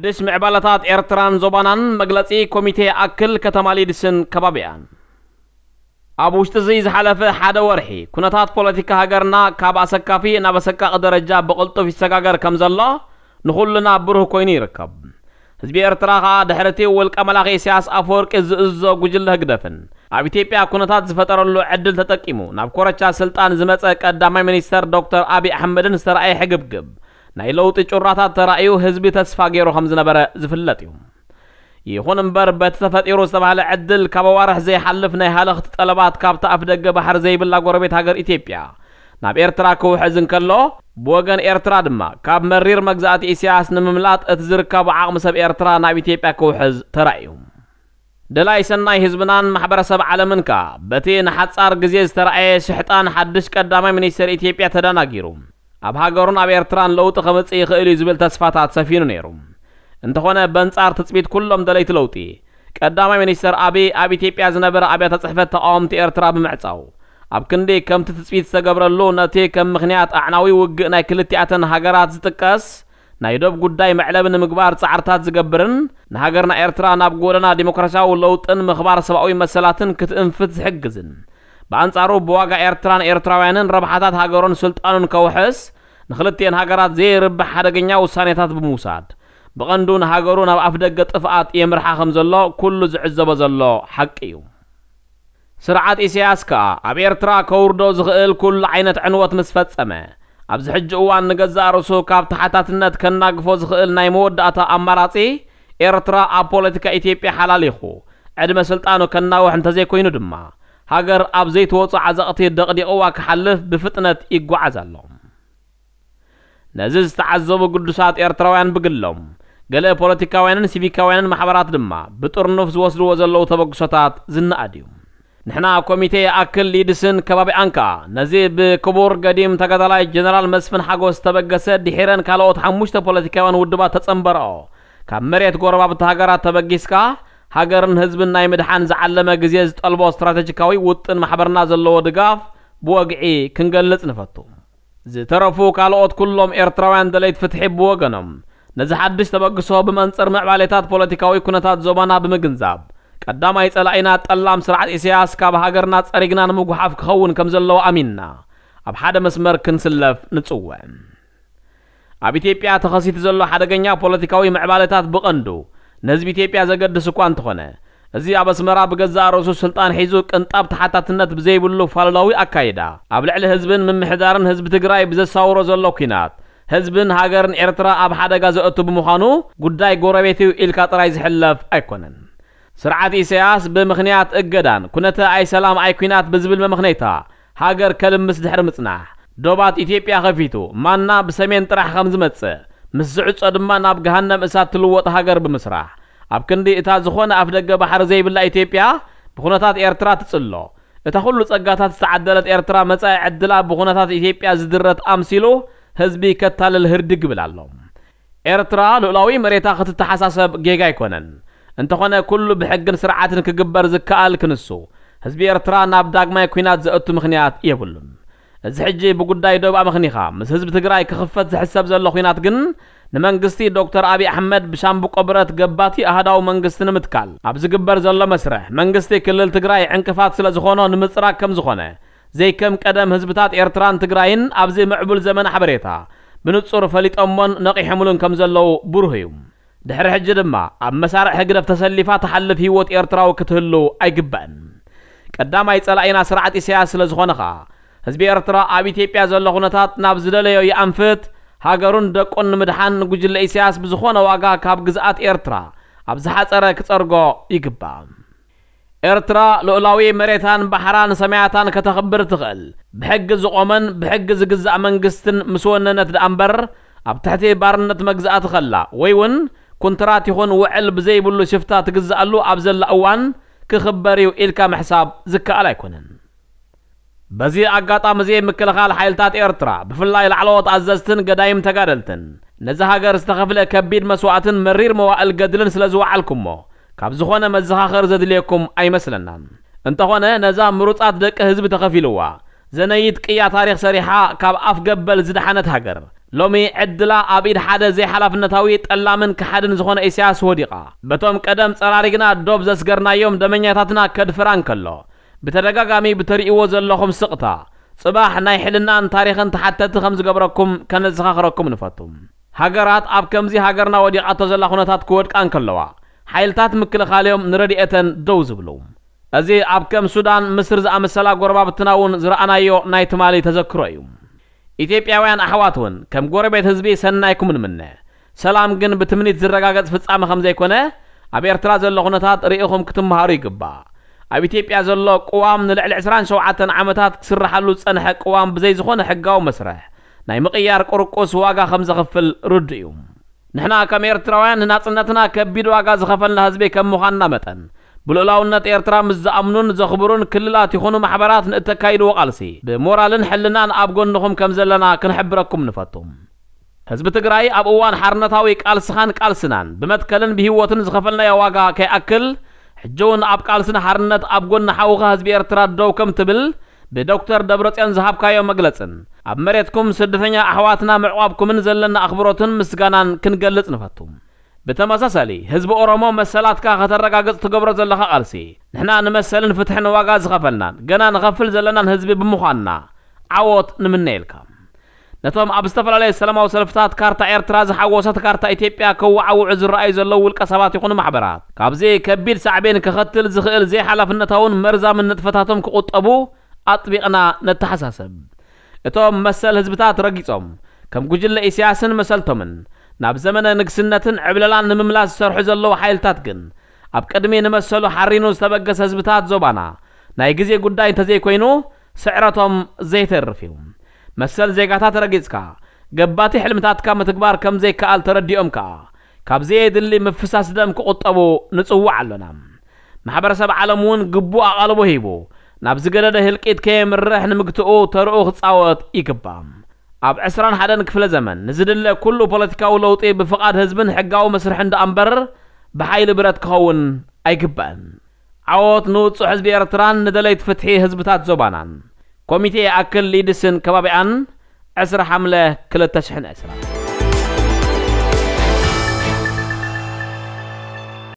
አዲስ ምዕባለታት ኤርትራን ዞባናን መግለጺ ኮሚቴ ኣክል ከተማ ሊድስን ከባቢያን ኣብ ውሽጢ እዚ ዝሓለፈ ሓደ ወርሒ ኩነታት ፖለቲካ ሃገርና ካብ ኣሰካፊ ናብ ኣሰቃቂ ደረጃ ብቕልጡፍ ይሰጋገር ከም ዘሎ ንኹሉና ብሩህ ኮይኑ ይርከብ ህዝቢ ኤርትራ ከዓ ድሕሪ እቲ ውልቀ መላኺ ኢሳያስ ኣፈወርቂ ዝእዞ ጉጅለ ህግደፍን ኣብ ኢትዮጵያ ኩነታት ዝፈጠረሉ ዕድል ተጠቂሙ ናብ ኮረቻ ስልጣን ዝመፀ ቀዳማይ ሚኒስተር ዶክተር ኣብዪ ኣሕመድን ዝተረኣየ ሕግብግብ ናይ ለውጢ ጩራታት ተራእዩ ህዝቢ ተስፋ ገይሩ ከም ዝነበረ ዝፍለጥ እዩ ይኹን እምበር በቲ ተፈጢሩ ዝተባህለ ዕድል ካብ ኣዋርሕ ዘይሓልፍ ናይ ሃለኽቲ ጠለባት ካብቲ ኣፍ ደገ ባሕር ዘይብላ ጎረቤት ሃገር ኢትዮጵያ ናብ ኤርትራ ክውሕዝ እንከሎ ብወገን ኤርትራ ድማ ካብ መሪር መግዛእቲ እስያስ ንምምላጥ እቲ ዝርከብ ዓቕሚ ሰብ ኤርትራ ናብ ኢትዮጵያ ክውሕዝ ተራእዩ ደላይ ሰናይ ህዝብናን ማሕበረሰብ ዓለምን ከኣ በቲ ንሓፃር ግዜ ዝተረኣየ ሽሕጣን ሓድሽ ቀዳማይ ሚኒስትር ኢትዮጵያ ተደናጊሩ ኣብ ሃገሩን ኣብ ኤርትራን ለውጢ ክመጽእ ይኽእል እዩ ዝብል ተስፋታት ሰፊኑ ነይሩ እንተኾነ በንጻር ትጽቢት ኩሎም ደለይቲ ለውጢ ቀዳማይ ሚኒስተር ኣብይ ኣብ ኢትዮጵያ ዝነበረ ኣብያተ ጽሕፈት ተቃወምቲ ኤርትራ ብምዕጻው ኣብ ክንዲ ከምቲ ትጽቢት ዝተገብረሉ ነቲ ከም ምኽንያት ኣዕናዊ ውግእ ናይ ክልቲኣተን ሃገራት ዝጥቀስ ናይ ዶብ ጉዳይ መዕለቢ ንምግባር ጻዕርታት ዝገብርን ንሃገርና ኤርትራ ናብ ጎደና ዲሞክራሲያዊ ለውጥን ምኽባር ሰብኣዊ መሰላትን ክትእንፍት ዝሕግዝን بأنصارو بواقع ايرتران إرتراويانن ربحاتات هاجرون سلطانن كوحس نخلتين هاجرات زي رب حدقنيا وسانيتات بموساد بقندون هاجرون أو أفدق طفقات يمرحا خمزلو كل زعزب زلو حقيو سرعات اسياسكا أب ايرترا كوردو زغئل كل عينة عنوة مسفتسمه ኣብዚ ሕጂ እዋን ንገዛእ ርእሱ ካብ ታሓታትነት ከናግፎ ዝኽእል ናይ መወዳእታ ايرترا اب ኣብ ፖለቲካ حلاليخو عدم سلطانو ስልጣኑ ከናውሕ እንተዘይኮይኑ ድማ ሃገር ኣብ ዘይተወፁ ዓዘቕቲ ደቕዲቕዋ ክሓልፍ ብፍጥነት ይጓዓዝ ኣሎ ነዚ ዝተዓዘቡ ቅዱሳት ኤርትራውያን ብግሎም ገለ ፖለቲካውያንን ሲቪካውያንን ማሕበራት ድማ ብጥርኑፍ ዝወስድዎ ዘለዉ ተበግሶታት ዝነኣድ እዩ ንሕና ኮሚቴ ኣክል ሊድስን ከባቢኣን ከዓ ነዚ ብክቡር ገዲም ተከታላይ ጀነራል መስፍን ሓጎስ ዝተበገሰ ድሒረን ካልኦት ሓሙሽተ ፖለቲካውያን ውድባት ተጸንበርኦ ካብ መሬት ጎረባብቲ ሃገራት ተበጊስካ ሃገርን ህዝብን ናይ ምድሓን ዝዓለመ ግዜ ዝጠልቦ ስትራተጂካዊ ውጥን ማሕበርና ዘለዎ ድጋፍ ብወግዒ ክንገልጽ ንፈቱ ዝተረፉ ካልኦት ኩሎም ኤርትራውያን ደለይት ፍትሒ ብወገኖም ነዚ ሓድሽ ተበግሶ ብመንፅር ምዕባሌታት ፖለቲካዊ ኩነታት ዞባና ብምግንዛብ ቀዳማይ ጸላኢና ጠላም ስርዓት ኢሳያስ ካብ ሃገርና ጸሪግና ንምጉሓፍ ክኸውን ከም ዘለዎ ኣሚንና ኣብ ሓደ መስመር ክንስለፍ ንጽውዕ ኣብ ኢትዮጵያ ተኸሲቱ ዘሎ ሓደገኛ ፖለቲካዊ ምዕባለታት ብቐንዱ نزبي تيبيا زقد سكوان تخونه ازي عباس مراب جزار رسول سلطان حيزوك انطاب تحتات بزي بلو فاللاوي اكايدا ابلع لهزبن من محدارن هزب تقراي بزي ساورو زلو كينات هزبن هاجرن ارترا اب حدقا زقتو بمخانو قداي قوربيتيو الكا طراي زحلف ايكونن سرعة إسياس بمخنيات اقدان كنتا اي سلام اي كينات بزبل ممخنيتا هاجر كلم مسدحر مصنح دوبات اثيوبيا خفيتو مانا بسمين طرح خمز متصه مسعود صدما ناب جهنم إسات تلوط هاجر بمسرح أبكن دي إتازخون أفدق بحر زي بالله إثيوبيا بخونتات إيرترا تسلو إتخلو تسقاتات استعدلت إيرترا مساء عدلا بخونتات إثيوبيا زدرت أمسيلو هزبي كتال الهردق بلالهم إيرترا لولاوي مريتا ختتحساسب جيجا يكونن انت خونا كل بحق سرعات كجبر زكال كنسو هزبي إيرترا ناب داقما يكوينات زأتو مخنيات إيه እዚ ሕጂ ብጉዳይ ደቡብ ኣመኽኒኻ ምስ ህዝቢ ትግራይ ክኽፈት ዝሕሰብ ዘሎ ኩናት ግን ንመንግስቲ ዶክተር ኣብዪ ኣሕመድ ብሻምብቆ ብረት ገባቲ ኣህዳዊ መንግስቲ ንምትካል ኣብ ዝግበር ዘሎ መስርሕ መንግስቲ ክልል ትግራይ ዕንቅፋት ስለ ዝኾኖ ንምፅራቅ ከም ዝኾነ ዘይከም ቀደም ህዝብታት ኤርትራን ትግራይን ኣብዚ ምዕቡል ዘመን ሓበሬታ ብንጹር ፈሊጦሞን ነቒሖምሉን ከም ዘለዉ ብሩህ እዩ ድሕሪ ሕጂ ድማ ኣብ መሳርሒ ህግደፍ ተሰሊፋ ተሓልፍ ህይወት ኤርትራዊ ክትህሉ ኣይግባእን ቀዳማይ ጸላኢና ስርዓት ኢሳያስ ስለ ዝኾነ ኸዓ ህዝቢ ኤርትራ ኣብ ኢትዮጵያ ዘሎ ኩነታት ናብ ዝደለዮ ይኣንፍት ሃገሩን ደቁን ንምድሓን ጉጅለ ኢሳያስ ብዝኾነ ዋጋ ካብ ግዝኣት ኤርትራ ኣብ ዝሓፀረ ክፀርጎ ይግባእ ኤርትራ ልዑላዊ መሬታን ባሕራን ሰማያታን ከተኽብር ትኽእል ብሕጊ ዝቖመን ብሕጊ ዝግዛእ መንግስትን ምስ ወነነት ደኣ እምበር ኣብ ትሕቲ ባርነት መግዛእቲ ኸላ ወይ እውን ኩንትራት ይኹን ውዕል ብዘይብሉ ሽፍታ ትግዛኣሉ ኣብ ዘላ እዋን ክኽበር እዩ ኢልካ ምሕሳብ ዝከኣል ኣይኮነን بزي أقاطع مزي مكل خال حيل تات إرترا بفلا العلوات عززتن قدايم تقارلتن نزها غير استخفل كبير مسوعتن مرير موائل قدلن سلزوع عالكم كاب زخونا مزها خير زد ليكم أي مثلنا انت خونا نزها مروطات دك هزب تخفلوا زنايد كيا تاريخ سريحة كاب أف قبل زد حانت هاجر لومي عدلا أبيد حدا زي حلف النتاوي تقلا من كحدن زخونا إسياس وديقا بتوم قدم تراريقنا دوب زسقرنا يوم دمنيا كدفران كلو بترجعامي بتري وزن لهم سقطة صباح نايحلنا عن تاريخ أنت حتى تخمس جبركم كان زخخركم نفتم هجرات أب كمزي هجرنا ودي عتزل تات تاتكوت كان كلوا حيلتات مكل خاليهم نردي أتن دوز بلوم أزي أب كم سودان مصر زا مسلا قربا بتناون زرعنا يو نايتمالي تذكرهم ኢትዮጵያውያን ኣሕዋት እውን ከም ጎረቤት ህዝቢ ሰናይ ኩምን ምነ ሰላም ግን ብትምኒት ዝረጋገጽ ፍጻመ ከም ዘይኮነ ኣብ ኤርትራ ዘሎ ኩነታት كتم هاري ይግባእ ኣብ ኢትዮጵያ ዘሎ ቅዋም ንልዕሊ 27 ዓመታት ክስራሓሉ ዝጸንሐ ቅዋም ብዘይ ዝኾነ ሕጋዊ መስርሕ ናይ ምቕያር ቁርቁስ ዋጋ ከም ዘኽፍል ርድ እዩ ንሕና ከም ኤርትራውያን ንናጽነትና ከቢድ ዋጋ ዝኸፈልና ህዝቢ ከም ምዃንና መጠን ብልዕላውነት ኤርትራ ምስ ዝኣምኑን ዘኽብሩን ክልላት ይኹኑ ማሕበራት ንእተካይድዎ ቓልሲ ብሞራልን ሕልናን ኣብ ጎንኹም ከም ዘለና ክንሕብረኩም ንፈቱም ህዝቢ ትግራይ ኣብ እዋን ሓርነታዊ ቃልስኻን ቃልስናን ብመትከልን ብህይወትን ዝኸፈልናዮ ዋጋ ከይኣክል ሕጂ እውን ኣብ ቃልስን ሓርነት ኣብ ጎኒ ሓውኻ ህዝቢ ኤርትራ ደው ከም ትብል ብዶክተር ደብረፅዮን ዝሃብካዮ መግለፅን ኣብ መሬትኩም ስደተኛ ኣሕዋትና ምዕቋብኩምን ዘለና ኣኽብሮትን ምስጋናን ክንገልጽ ንፈቱ ብተመሳሳሊ ህዝቢ ኦሮሞ መሰላትካ ከተረጋግጽ ትገብሮ ዘለኻ ቓልሲ ንሕና ንመሰልን ፍትሕን ዋጋ ዝኸፈልናን ገና ንኸፍል ዘለናን ህዝቢ ብምዃንና ዓወት ንምነ ኢልካ ነቶም ኣብ ዝተፈላለየ ሰላማዊ ሰልፍታት ካርታ ኤርትራ ዝሓወሰት ካርታ ኢትዮጵያ ከወዓውዑ ዝረኣዩ ዘለው ውልቀ ሰባት ይኹኑ ማሕበራት ካብዚ ከቢድ ሳዕቤን ክኸትል ዝኽእል ዘይሓላፍነታውን መርዛምን ንጥፈታቶም ክቁጠቡ ኣጥቢቕና ነተሓሳስብ እቶም መሰል ህዝብታት ረጊፆም ከም ጉጅለ ኢስያስን መሰልቶምን ናብ ዘመነ ንግስነትን ዕብለላን ንምምላስ ዝሰርሑ ዘለዉ ሓይልታት ግን ኣብ ቅድሚ ንመሰሉ ሓሪኑ ዝተበገሰ ህዝብታት ዞባና ናይ ግዜ ጉዳይ እንተዘይኮይኑ ስዕረቶም ዘይተርፍ እዩ مسل زيغاتا ترقزكا قباتي حلمتاتكا متكبار كم زيكا التردي أمكا كاب زيد اللي مفساس دمك قطبو نتسوو عالونا محبر سبع عالمون قبو أغالبو هيبو نابزقرا ده هلقيت كيم الرحن مقتقو ترقو خطساوات إيكبام أب عسران حدن كفل زمن نزد اللي كلو بولتكا ولوطي بفقاد هزبن حقاو مسرحن دأمبر بحايل برات كهون أيكبام عوات نوتسو حزبي إرتران ندليت فتحي هزبتات زبانان كوميتي أكل ليدسن كبابي أن أسر حملة كل تشحن أسرع